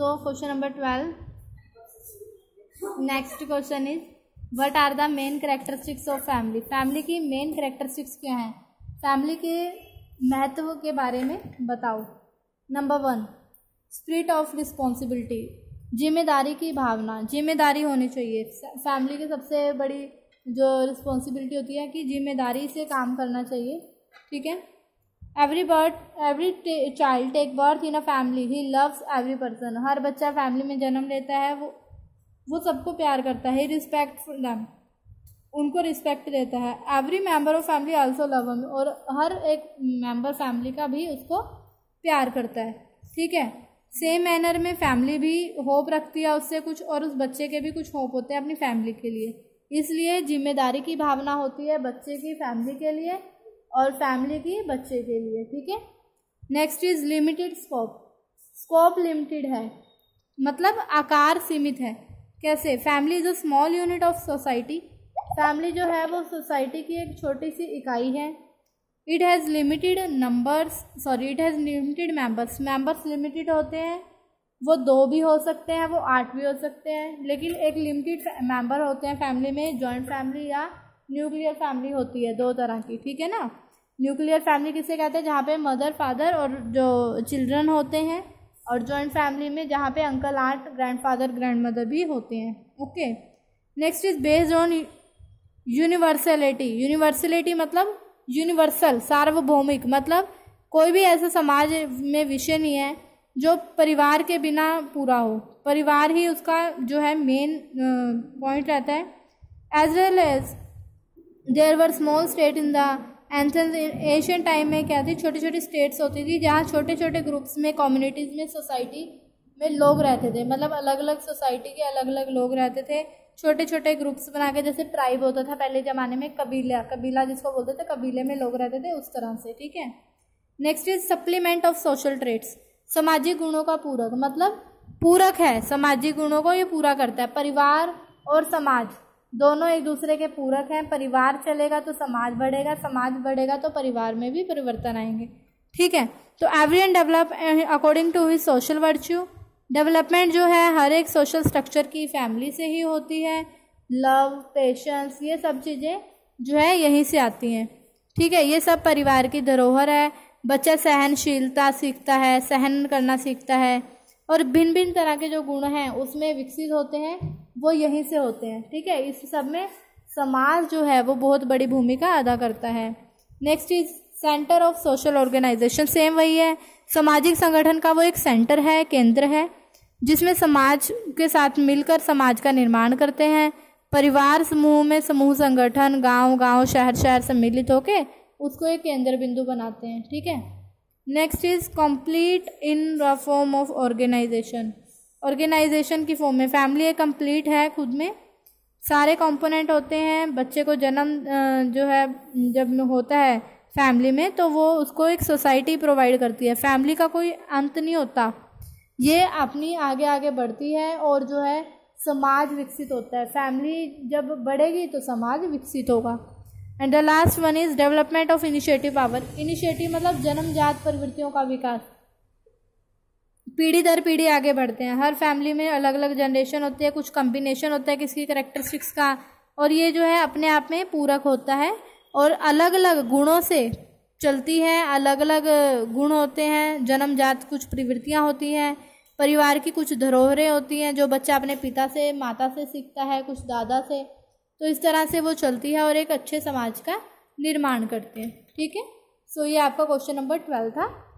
so question number twelve next question is what are the main characteristics of family family की main characteristics क्या हैं family के महत्व के बारे में बताओ number one spirit of responsibility जिम्मेदारी की भावना जिम्मेदारी होनी चाहिए फैमिली की सबसे बड़ी जो रिस्पॉन्सिबिलिटी होती है कि जिम्मेदारी से काम करना चाहिए ठीक है every birth every child take birth in a family he loves every person हर बच्चा फैमिली में जन्म लेता है वो वो सबको प्यार करता है रिस्पेक्ट दैम उनको रिस्पेक्ट देता है every member of family also love हम और हर एक मेम्बर फैमिली का भी उसको प्यार करता है ठीक है सेम मैनर में फैमिली भी होप रखती है उससे कुछ और उस बच्चे के भी कुछ होप होते हैं अपनी फैमिली के लिए इसलिए जिम्मेदारी की भावना होती है बच्चे की फैमिली के लिए और फैमिली की बच्चे के लिए ठीक है next is limited scope scope limited है मतलब आकार सीमित है कैसे family is a small unit of society family जो है वो सोसाइटी की एक छोटी सी इकाई है it has limited numbers sorry it has limited members members limited होते हैं वो दो भी हो सकते हैं वो आठ भी हो सकते हैं लेकिन एक लिमिटेड मेंबर होते हैं फैमिली में जॉइंट फैमिली या न्यूक्लियर फैमिली होती है दो तरह की ठीक है ना न्यूक्लियर फैमिली किसे कहते हैं जहाँ पे मदर फादर और जो चिल्ड्रन होते हैं और जॉइंट फैमिली में जहाँ पे अंकल आंट ग्रैंड मदर भी होते हैं okay next is based on universality universality मतलब यूनिवर्सल सार्वभौमिक मतलब कोई भी ऐसा समाज में विषय नहीं है जो परिवार के बिना पूरा हो परिवार ही उसका जो है मेन पॉइंट रहता है as well as there were small state in the Athens Asian time में क्या थी छोटी छोटी स्टेट्स होती थी जहाँ छोटे छोटे ग्रुप्स में कम्युनिटीज़ में सोसाइटी में लोग रहते थे मतलब अलग अलग सोसाइटी के अलग अलग लोग रहते थे छोटे छोटे ग्रुप्स बना के जैसे ट्राइब होता था पहले ज़माने में कबीला कबीला जिसको बोलते थे कबीले में लोग रहते थे उस तरह से ठीक है next is supplement of social traits सामाजिक गुणों का पूरक मतलब पूरक है सामाजिक गुणों को ये पूरा करता है परिवार और समाज दोनों एक दूसरे के पूरक हैं परिवार चलेगा तो समाज बढ़ेगा समाज बढ़ेगा तो परिवार में भी परिवर्तन आएंगे ठीक है तो every and develop according to his social virtue development जो है हर एक सोशल स्ट्रक्चर की फैमिली से ही होती है लव पेशेंस ये सब चीज़ें जो है यहीं से आती हैं ठीक है ये सब परिवार की धरोहर है बच्चा सहनशीलता सीखता है सहन करना सीखता है और भिन्न भिन्न तरह के जो गुण हैं उसमें विकसित होते हैं वो यहीं से होते हैं ठीक है इस सब में समाज जो है वो बहुत बड़ी भूमिका अदा करता है next is centre of social organisation same वही है सामाजिक संगठन का वो एक सेंटर है केंद्र है जिसमें समाज के साथ मिलकर समाज का निर्माण करते हैं परिवार समूह में समूह संगठन गांव गांव शहर शहर सम्मिलित होकर उसको एक केंद्र बिंदु बनाते हैं ठीक है next is complete in the form of organisation organisation की फॉर्म में फैमिली एक कंप्लीट है खुद में सारे कंपोनेंट होते हैं बच्चे को जन्म जो है जब होता है फैमिली में तो वो उसको एक सोसाइटी प्रोवाइड करती है फैमिली का कोई अंत नहीं होता ये अपनी आगे आगे बढ़ती है और जो है समाज विकसित होता है फैमिली जब बढ़ेगी तो समाज विकसित होगा and the last one is development of initiative power initiative मतलब जन्मजात प्रवृत्तियों का विकास पीढ़ी दर पीढ़ी आगे बढ़ते हैं हर फैमिली में अलग अलग जनरेशन होती है कुछ कम्बिनेशन होता है किसकी करेक्टरिस्टिक्स का और ये जो है अपने आप में पूरक होता है और अलग अलग गुणों से चलती है अलग अलग गुण होते हैं जन्मजात कुछ प्रवृत्तियाँ होती हैं परिवार की कुछ धरोहरें होती हैं जो बच्चा अपने पिता से माता से सीखता है कुछ दादा से तो इस तरह से वो चलती है और एक अच्छे समाज का निर्माण करते हैं ठीक है सो ये आपका क्वेश्चन नंबर ट्वेल्व था